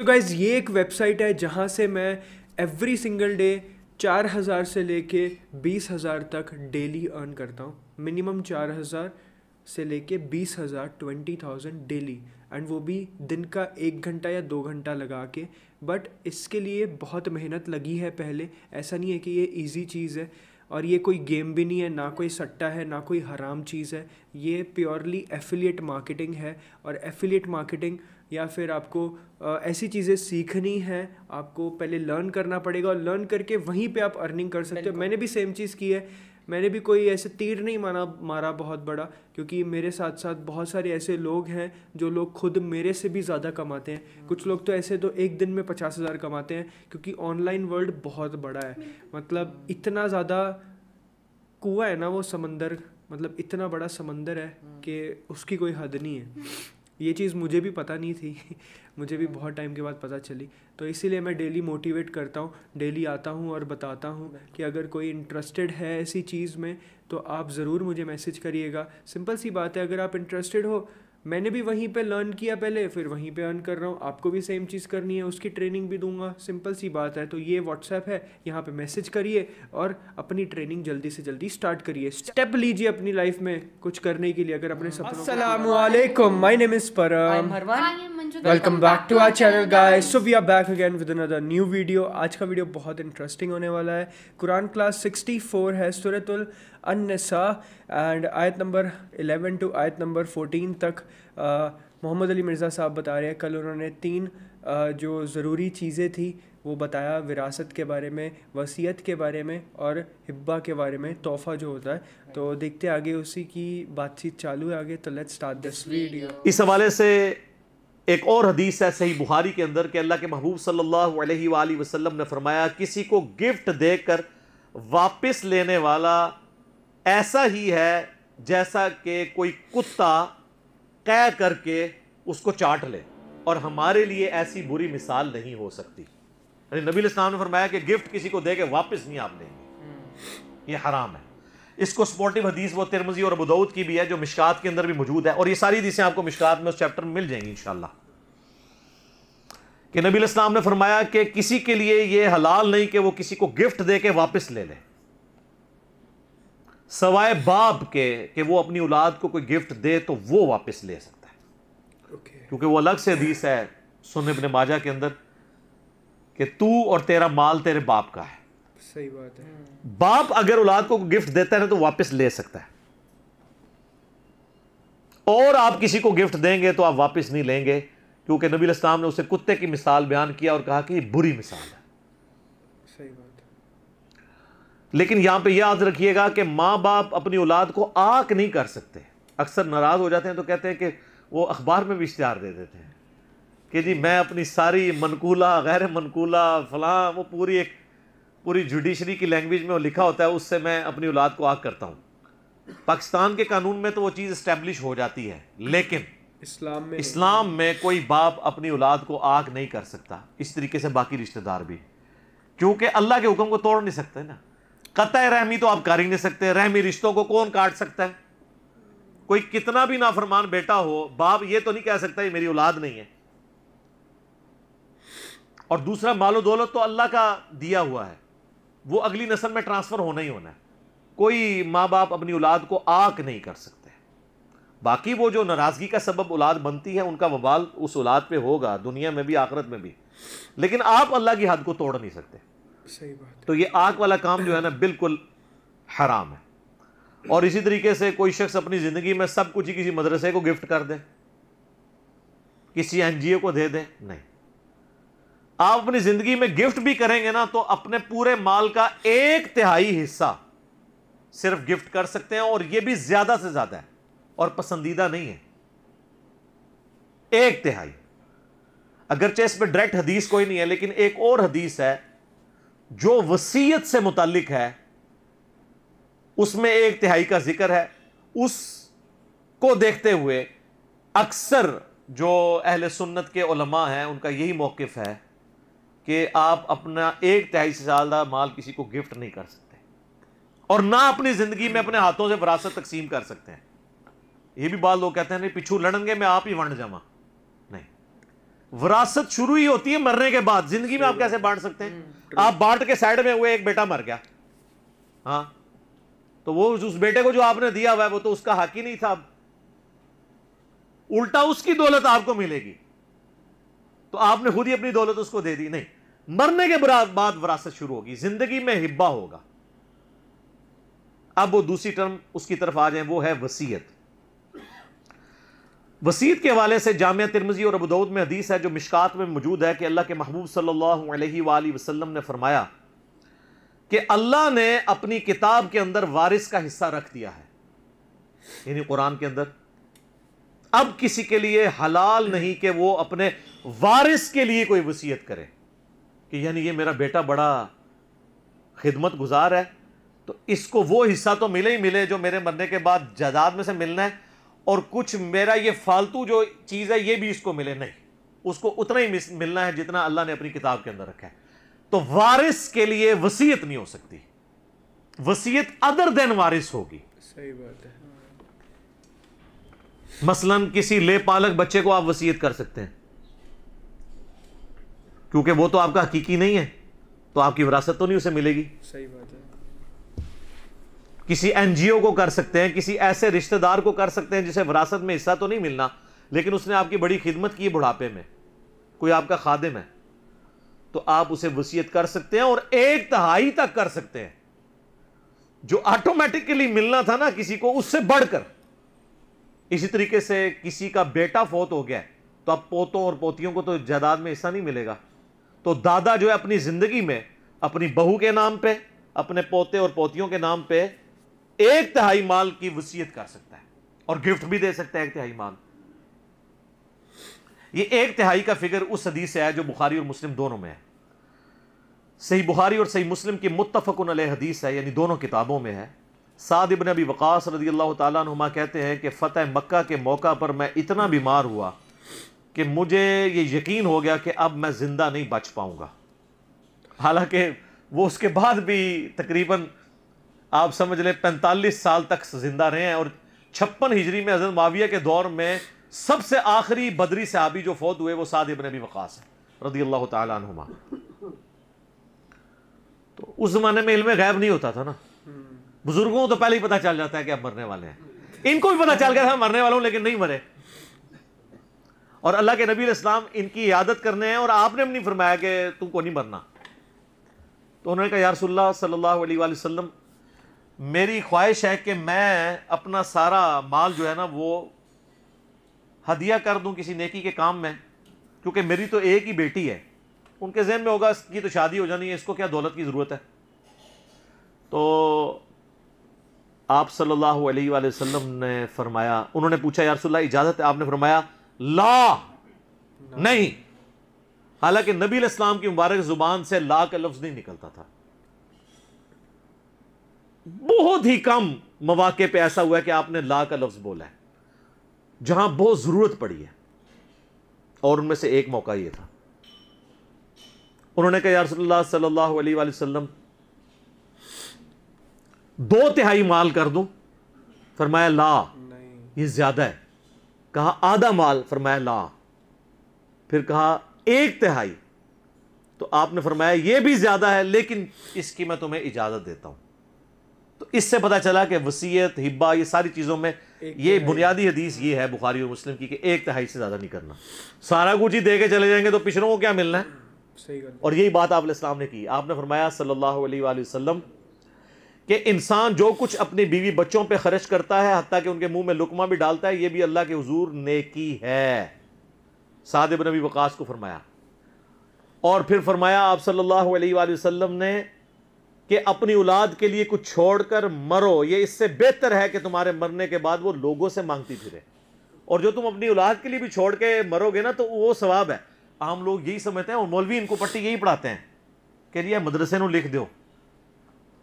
सो so guys ये एक website है जहाँ से मैं एवरी सिंगल डे चार हज़ार से लेके बीस हज़ार तक डेली अर्न करता हूँ मिनिमम चार हज़ार से लेके बीस हज़ार ट्वेंटी थाउजेंड डेली एंड वो भी दिन का एक घंटा या दो घंटा लगा के बट इसके लिए बहुत मेहनत लगी है पहले ऐसा नहीं है कि ये ईजी चीज़ है और ये कोई गेम भी नहीं है ना कोई सट्टा है ना कोई हराम चीज़ है ये प्योरली एफिलिएट मार्केटिंग है और एफिलिएट मार्केटिंग या फिर आपको ऐसी चीज़ें सीखनी है आपको पहले लर्न करना पड़ेगा और लर्न करके वहीं पे आप अर्निंग कर सकते हो मैंने भी सेम चीज़ की है मैंने भी कोई ऐसे तीर नहीं माना मारा बहुत बड़ा क्योंकि मेरे साथ साथ बहुत सारे ऐसे लोग हैं जो लोग खुद मेरे से भी ज़्यादा कमाते हैं हम्म। कुछ लोग तो ऐसे तो एक दिन में पचास हज़ार कमाते हैं क्योंकि ऑनलाइन वर्ल्ड बहुत बड़ा है मतलब इतना ज़्यादा कुआ है ना वो समंदर मतलब इतना बड़ा समंदर है हम्म। कि उसकी कोई हद नहीं है हम्म। ये चीज़ मुझे भी पता नहीं थी मुझे भी बहुत टाइम के बाद पता चली तो इसीलिए मैं डेली मोटिवेट करता हूँ डेली आता हूँ और बताता हूँ कि अगर कोई इंटरेस्टेड है ऐसी चीज़ में तो आप ज़रूर मुझे मैसेज करिएगा सिंपल सी बात है अगर आप इंटरेस्टेड हो मैंने भी वहीं पे लर्न किया पहले फिर वहीं पे अर्न कर रहा हूँ आपको भी सेम चीज़ करनी है उसकी ट्रेनिंग भी दूंगा सिंपल सी बात है तो ये व्हाट्सएप है यहाँ पे मैसेज करिए और अपनी ट्रेनिंग जल्दी से जल्दी स्टार्ट करिए स्टेप लीजिए अपनी लाइफ में कुछ करने के लिए अगर अपने सपनों welcome back to our channel guys so we are back again with another new video आज का वीडियो बहुत इंटरेस्टिंग होने वाला है कुरान क्लास 64 है सूरतुल अनसा एंड आयत नंबर 11 टू आयत नंबर 14 तक मोहम्मद अली मिर्ज़ा साहब बता रहे हैं कल उन्होंने तीन आ, जो ज़रूरी चीज़ें थी वो बताया विरासत के बारे में वसीयत के बारे में और हिब्बा के बारे में तोहफ़ा जो होता है तो देखते आगे उसी की बातचीत चालू है आगे तो लेट्स स्टार्ट दिस वीडियो इस हवाले से एक और हदीस है सही बुहारी के अंदर कि अल्लाह के महबूब सल्लल्लाहु अलैहि वसल्लम ने फरमाया किसी को गिफ्ट देकर वापस लेने वाला ऐसा ही है जैसा कि कोई कुत्ता कै करके उसको चाट ले और हमारे लिए ऐसी बुरी मिसाल नहीं हो सकती यानी नबी इस्लाम ने फरमाया कि गिफ्ट किसी को दे के वापस नहीं आप देंगे हम्म। ये हराम है इसको स्पोर्टिव हदीस वो तिरमजी और अबूदाऊद की भी है जो मिशकात के अंदर भी मौजूद है और ये सारी हदीसें आपको मिशकात में उस चैप्टर में मिल जाएंगी इंशाल्लाह कि नबी इस्लाम ने फरमाया कि किसी के लिए ये हलाल नहीं कि वो किसी को गिफ्ट दे के वापस ले ले सवाए बाप के कि वो अपनी औलाद को कोई गिफ्ट दे तो वो वापस ले सकता है okay. क्योंकि वो अलग से हदीस है सुन अपने माजा के अंदर कि तू और तेरा माल तेरे बाप का है सही बात है बाप अगर औलाद को गिफ्ट देता है ना तो वापस ले सकता है और आप किसी को गिफ्ट देंगे तो आप वापस नहीं लेंगे क्योंकि नबी इस्लाम ने उसे कुत्ते की मिसाल बयान किया और कहा कि ये बुरी मिसाल है लेकिन यहां पे याद रखिएगा कि माँ बाप अपनी औलाद को आक नहीं कर सकते अक्सर नाराज़ हो जाते हैं तो कहते हैं कि वो अखबार में भी इश्तहार दे देते हैं कि जी मैं अपनी सारी मनकूला गैर मनकूला फला वो पूरी एक पूरी जुडिशरी की लैंग्वेज में वो लिखा होता है उससे मैं अपनी औलाद को आग करता हूँ पाकिस्तान के कानून में तो वो चीज़ इस्टेब्लिश हो जाती है लेकिन इस्लाम में इस्लाम में कोई बाप अपनी औलाद को आग नहीं कर सकता इस तरीके से बाकी रिश्तेदार भी क्योंकि अल्लाह के हुक्म को तोड़ नहीं सकते ना कत रहमी तो आप कर ही नहीं सकते रहमी रिश्तों को कौन काट सकता है कोई कितना भी नाफरमान बेटा हो बाप ये तो नहीं कह सकता ये मेरी औलाद नहीं है और दूसरा मालो दौलत तो अल्लाह का दिया हुआ है वो अगली नस्ल में ट्रांसफ़र होना ही होना है कोई माँ बाप अपनी औलाद को आक नहीं कर सकते बाकी वो जो नाराज़गी का सबब औलाद बनती है उनका वबाल उस औलाद पे होगा दुनिया में भी आखरत में भी लेकिन आप अल्लाह की हद को तोड़ नहीं सकते सही बात तो ये आग वाला काम जो है ना बिल्कुल हराम है और इसी तरीके से कोई शख्स अपनी ज़िंदगी में सब कुछ ही किसी मदरसे को गिफ्ट कर दे किसी एनजीओ को दे दे नहीं आप अपनी ज़िंदगी में गिफ्ट भी करेंगे ना तो अपने पूरे माल का एक तिहाई हिस्सा सिर्फ गिफ्ट कर सकते हैं और यह भी ज़्यादा से ज़्यादा है और पसंदीदा नहीं है एक तिहाई अगरचे इस पर डायरेक्ट हदीस कोई नहीं है लेकिन एक और हदीस है जो वसीयत से मुतलक है उसमें एक तिहाई का जिक्र है उस को देखते हुए अक्सर जो अहल सुन्नत के उलमा हैं उनका यही मौक़ है कि आप अपना एक तिहाई से ज़्यादा माल किसी को गिफ्ट नहीं कर सकते और ना अपनी ज़िंदगी में अपने हाथों से वरासत तकसीम कर सकते हैं ये भी बात लोग कहते हैं नहीं पिछू लड़ेंगे मैं आप ही वंड जावा नहीं वरासत शुरू ही होती है मरने के बाद ज़िंदगी में आप कैसे बांट सकते हैं हम्म। आप बाट के साइड में हुए एक बेटा मर गया हाँ तो वो उस बेटे को जो आपने दिया हुआ है वो तो उसका हक ही नहीं था अब उल्टा उसकी दौलत आपको मिलेगी तो आपने खुद ही अपनी दौलत उसको दे दी नहीं मरने के बाद वरासत शुरू होगी जिंदगी में हिब्बा होगा अब वो दूसरी टर्म उसकी तरफ आ जाए वो है वसीयत वसीत के हवाले से जामिया तिरमजी और अबूदौद में हदीस है जो मिशकात में मौजूद है कि अल्लाह के महबूब सल्लल्लाहु अलैहि ने फरमाया कि अल्लाह ने अपनी किताब के अंदर वारिस का हिस्सा रख दिया है यानी कुरान के अंदर अब किसी के लिए हलाल नहीं कि वो अपने वारिस के लिए कोई वसीयत करे कि यानी ये मेरा बेटा बड़ा खिदमत गुजार है तो इसको वो हिस्सा तो मिले ही मिले जो मेरे मरने के बाद जायदाद में से मिलना है और कुछ मेरा ये फालतू जो चीज़ है ये भी इसको मिले नहीं उसको उतना ही मिलना है जितना अल्लाह ने अपनी किताब के अंदर रखा है तो वारिस के लिए वसीयत नहीं हो सकती वसीयत अदर देन वारिस होगी सही बात है मसलन किसी ले पालक बच्चे को आप वसीयत कर सकते हैं क्योंकि वो तो आपका हकीकी नहीं है तो आपकी विरासत तो नहीं उसे मिलेगी सही बात किसी एनजीओ को कर सकते हैं किसी ऐसे रिश्तेदार को कर सकते हैं जिसे विरासत में हिस्सा तो नहीं मिलना लेकिन उसने आपकी बड़ी खिदमत की बुढ़ापे में कोई आपका खादिम है तो आप उसे वसीयत कर सकते हैं और एक तहाई तक कर सकते हैं जो ऑटोमेटिकली मिलना था ना किसी को उससे बढ़कर इसी तरीके से किसी का बेटा फोत हो गया तो अब पोतों और पोतियों को तो जायदाद में हिस्सा नहीं मिलेगा तो दादा जो है अपनी ज़िंदगी में अपनी बहू के नाम पे अपने पोते और पोतियों के नाम पे एक तिहाई माल की वसीयत कर सकता है और गिफ्ट भी दे सकता है एक तिहाई माल ये एक तिहाई का फिगर उस हदीस से है जो बुखारी और मुस्लिम दोनों में है सही बुखारी और सही मुस्लिम की मुतफ़न हदीस है यानी दोनों किताबों में है साद इबन अबी वक़ास रजी अल्लाह तुमा कहते हैं कि फतेह मक्का के मौका पर मैं इतना बीमार हुआ कि मुझे ये यकीन हो गया कि अब मैं ज़िंदा नहीं बच पाऊंगा हालांकि वो उसके बाद भी तकरीबन आप समझ लें पैंतालीस साल तक जिंदा रहे हैं और छप्पन हिजरी में हजरत माविया के दौर में सबसे आखिरी बदरी आबी जो फौत हुए वो साद इबन अबी वकास है रदी अल्लाह तुम तो उस ज़माने में इलम गायब नहीं होता था ना बुज़ुर्गों को तो पहले ही पता चल जाता है कि अब मरने वाले हैं इनको भी पता चल गया था मरने वालों लेकिन नहीं मरे और अल्लाह के नबी इस्लाम इनकी यादत करने हैं और आपने भी नहीं फरमाया कि तुमको नहीं मरना तो उन्होंने कहा यारसोल्ला सल्ला वसलम मेरी ख्वाहिश है कि मैं अपना सारा माल जो है ना वो हदिया कर दूं किसी नेकी के काम में क्योंकि मेरी तो एक ही बेटी है उनके जहन में होगा इसकी तो शादी हो जानी है इसको क्या दौलत की ज़रूरत है तो आप सल्लल्लाहु अलैहि वसल्लम ने फरमाया उन्होंने पूछा यारसोल्ला इजाज़त है आपने फरमाया ला नहीं हालांकि नबी इस्लाम की मुबारक ज़ुबान से ला का लफ्ज़ नहीं निकलता था बहुत ही कम मौाक़े पे ऐसा हुआ है कि आपने ला का लफ्ज़ बोला है जहां बहुत ज़रूरत पड़ी है और उनमें से एक मौका ये था उन्होंने कहा यार सल्लल्लाहु दो तिहाई माल कर दूं फरमाया ला ये ज़्यादा है कहा आधा माल फरमाया ला फिर कहा एक तिहाई तो आपने फरमाया ये भी ज़्यादा है लेकिन इसकी मैं तुम्हें इजाज़त देता हूं तो इससे पता चला कि वसीयत हिब्बा ये सारी चीज़ों में ये बुनियादी हदीस ये है बुखारी और मुस्लिम की कि एक तिहाई से ज़्यादा नहीं करना सारा कुछ ही दे के चले जाएंगे तो पिछड़ों को क्या मिलना है और यही बात आप इस्लाम ने की आपने फरमाया सल्लल्लाहु अलैहि वसल्लम कि इंसान जो कुछ अपनी बीवी बच्चों पर खर्च करता है हती कि उनके मुंह में लुकमा भी डालता है ये भी अल्लाह के हजूर की है साद नबी वकास को फरमाया और फिर फरमाया आप सल्लल्लाहु अलैहि वसल्लम ने कि अपनी औलाद के लिए कुछ छोड़कर मरो ये इससे बेहतर है कि तुम्हारे मरने के बाद वो लोगों से मांगती फिरे और जो तुम अपनी औलाद के लिए भी छोड़ के मरोगे ना तो वो स्वाब है आम लोग यही समझते हैं और मौलवी इनको पट्टी यही पढ़ाते हैं कि लिए मदरसे नो लिख दो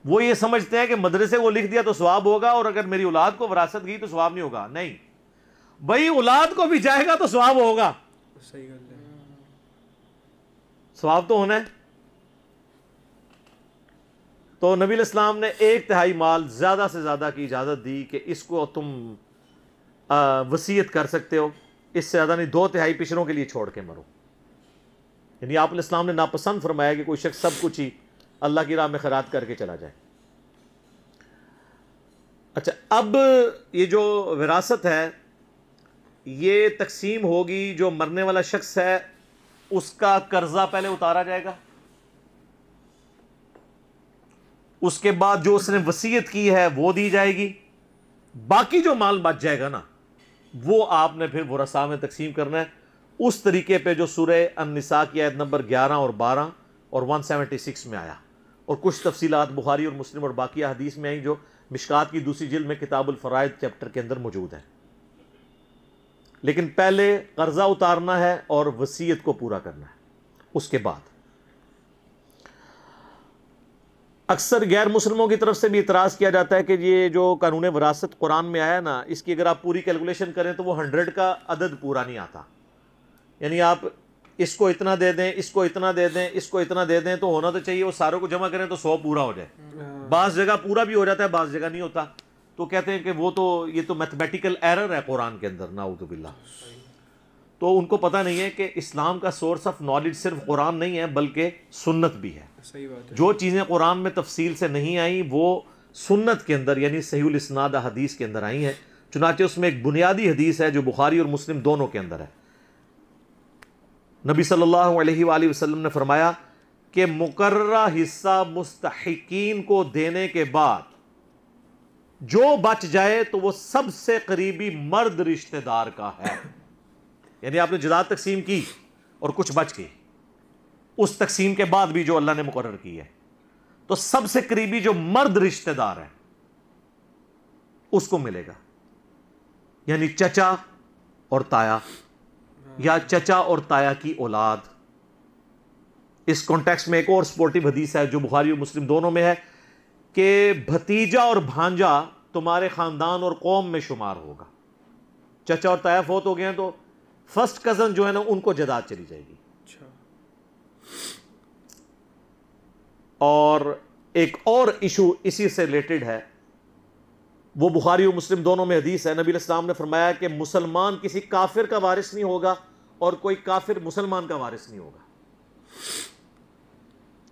वो ये समझते हैं कि मदरसे को लिख दिया तो स्वाब होगा और अगर मेरी औलाद को विरासत गई तो स्वाब नहीं होगा नहीं भाई औलाद को भी जाएगा तो स्वाब होगा सही गल स्वाब तो होना है तो नबी इस्लाम ने एक तिहाई माल ज़्यादा से ज़्यादा की इजाज़त दी कि इसको तुम वसीयत कर सकते हो इससे ज़्यादा नहीं दो तिहाई पिशरों के लिए छोड़ के मरो यानी आप इस्लाम ने नापसंद फरमाया कि कोई शख्स सब कुछ ही अल्लाह की राह में खरात करके चला जाए अच्छा अब ये जो विरासत है ये तकसीम होगी जो मरने वाला शख्स है उसका कर्जा पहले उतारा जाएगा उसके बाद जो उसने वसीयत की है वो दी जाएगी बाकी जो माल बच जाएगा ना वो आपने फिर वसा में तकसीम करना है उस तरीके पे जो सुरह अनसा की आयत नंबर 11 और 12 और 176 में आया और कुछ तफसीलात बुखारी और मुस्लिम और बाकी हदीस में आई जो मिशकात की दूसरी जिल में किताबुलफ़राइद चैप्टर के अंदर मौजूद है लेकिन पहले कर्ज़ा उतारना है और वसीयत को पूरा करना है उसके बाद अक्सर गैर मुसलमों की तरफ से भी इतराज़ किया जाता है कि ये जो कानून वरासत कुरान में आया ना इसकी अगर आप पूरी कैलकुलेशन करें तो वो हंड्रेड का अदद पूरा नहीं आता यानी आप इसको इतना दे दें इसको इतना दे दें इसको इतना दे दें तो होना तो चाहिए वो सारों को जमा करें तो सौ पूरा हो जाए हाँ। बाज़ जगह पूरा भी हो जाता है बाज़ जगह नहीं होता तो कहते हैं कि वो तो ये तो मैथमेटिकल एरर है कुरान के अंदर नाउतबिल्ला तो उनको पता नहीं है कि इस्लाम का सोर्स ऑफ नॉलेज सिर्फ कुरान नहीं है बल्कि सुन्नत भी है सही बात है जो चीज़ें कुरान में तफसील से नहीं आई वो सुन्नत के अंदर यानी सही इसनाद हदीस के अंदर आई हैं चुनाचे उसमें एक बुनियादी हदीस है जो बुखारी और मुस्लिम दोनों के अंदर है नबी सल्लल्लाहु अलैहि वसल्लम ने फरमाया कि मुकर हिस्सा मुस्तकिन को देने के बाद जो बच जाए तो वो सबसे करीबी मर्द रिश्तेदार का है यानी आपने जदाद तकसीम की और कुछ बच गई उस तकसीम के बाद भी जो अल्लाह ने मुकर की है तो सबसे करीबी जो मर्द रिश्तेदार है उसको मिलेगा यानी चचा और ताया या चचा और ताया की औलाद इस कॉन्टेक्स्ट में एक और स्पोर्टिव हदीस है जो बुखारी और मुस्लिम दोनों में है कि भतीजा और भांजा तुम्हारे ख़ानदान और कौम में शुमार होगा चचा और ताया फोत हो गए हैं तो फर्स्ट कजन जो है ना उनको जदाद चली जाएगी अच्छा। और एक और इशू इसी से रिलेटेड है वो बुखारी और मुस्लिम दोनों में हदीस है नबी इस्लाम ने फरमाया कि मुसलमान किसी काफिर का वारिस नहीं होगा और कोई काफिर मुसलमान का वारिस नहीं होगा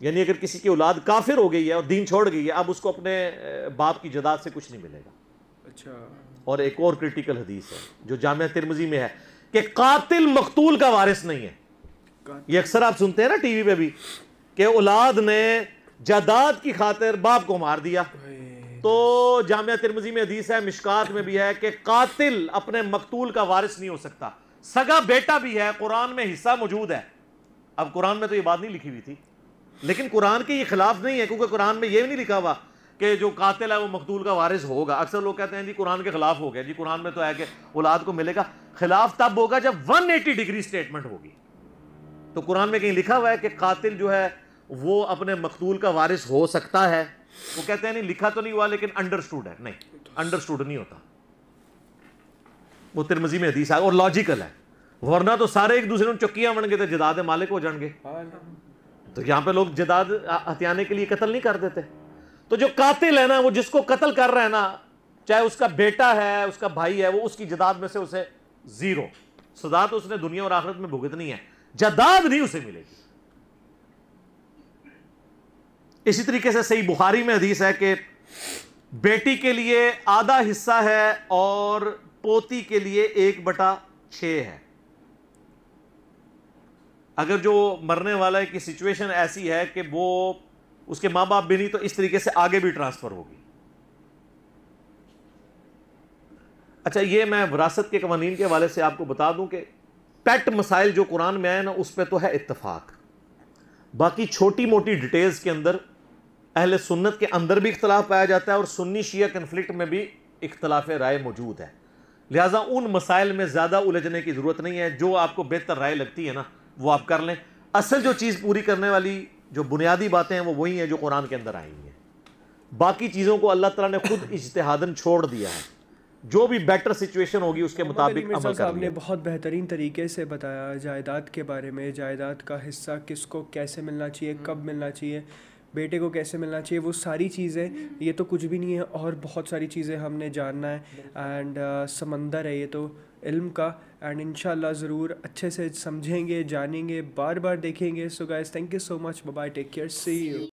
यानी अगर किसी की औलाद काफिर हो गई है और दीन छोड़ गई है अब उसको अपने बाप की जदाद से कुछ नहीं मिलेगा अच्छा और एक और क्रिटिकल हदीस है जो जामिया तिरमजी में है कि कातिल मकतूल का वारिस नहीं है ये अक्सर आप सुनते हैं ना टीवी पे भी कि औलाद ने जदाद की खातिर बाप को मार दिया तो जामिया तिरमजी में हदीस है मिशकात में भी है कि कातिल अपने मकतूल का वारिस नहीं हो सकता सगा बेटा भी है कुरान में हिस्सा मौजूद है अब कुरान में तो ये बात नहीं लिखी हुई थी लेकिन कुरान के ये खिलाफ नहीं है क्योंकि कुरान में ये भी नहीं लिखा हुआ कि जो कातिल है वो मखदूल का वारिस होगा अक्सर लोग कहते हैं जी कुरान के खिलाफ हो गया जी कुरान में तो है कि औलाद को मिलेगा खिलाफ तब होगा जब 180 डिग्री स्टेटमेंट होगी तो कुरान में कहीं लिखा हुआ है कि कातिल जो है वो अपने मखदूल का वारिस हो सकता है वो कहते हैं नहीं लिखा तो नहीं हुआ लेकिन अंडरस्टूड है नहीं अंडरस्टूड नहीं होता वो तिरमजी में हदीस है और लॉजिकल है वरना तो सारे एक दूसरे में चुकियां बन गए थे जिदाद मालिक हो जाएंगे हाँ, तो यहां पे लोग जिदाद हथियाने के लिए कत्ल नहीं कर देते तो जो कातिल है ना वो जिसको कत्ल कर रहा है ना चाहे उसका बेटा है उसका भाई है वो उसकी जदाद में से उसे जीरो सदा तो उसने दुनिया और आखिरत में भुगतनी है जदाद नहीं उसे मिलेगी इसी तरीके से सही बुखारी में हदीस है कि बेटी के लिए आधा हिस्सा है और पोती के लिए एक बटा छ है अगर जो मरने वाला की सिचुएशन ऐसी है कि वो उसके माँ बाप भी नहीं तो इस तरीके से आगे भी ट्रांसफ़र होगी अच्छा ये मैं विरासत के कवानीन के हवाले से आपको बता दूं कि पेट मसाइल जो कुरान में आए ना उस पर तो है इतफाक बाकी छोटी मोटी डिटेल्स के अंदर अहल सुन्नत के अंदर भी इख्तलाफ पाया जाता है और सुन्नी शिया कन्फ्लिक्ट में भी इख्तलाफ राय मौजूद है लिहाजा उन मसाइल में ज़्यादा उलझने की ज़रूरत नहीं है जो आपको बेहतर राय लगती है ना वो आप कर लें असल जो चीज़ पूरी करने वाली जो बुनियादी बातें हैं वो वही हैं जो कुरान के अंदर आई हैं बाकी चीज़ों को अल्लाह तला ने खुद इजतहादन छोड़ दिया है जो भी बेटर सिचुएशन होगी उसके मुताबिक अमल कर आपने बहुत बेहतरीन तरीके से बताया जायदाद के बारे में जायदाद का हिस्सा किसको कैसे मिलना चाहिए कब हम्म। मिलना चाहिए बेटे को कैसे मिलना चाहिए वो सारी चीज़ें ये तो कुछ भी नहीं है और बहुत सारी चीज़ें हमने जानना है एंड uh, समंदर है ये तो इल्म का एंड इन ज़रूर अच्छे से समझेंगे जानेंगे बार बार देखेंगे so guys thank you so much bye take care see you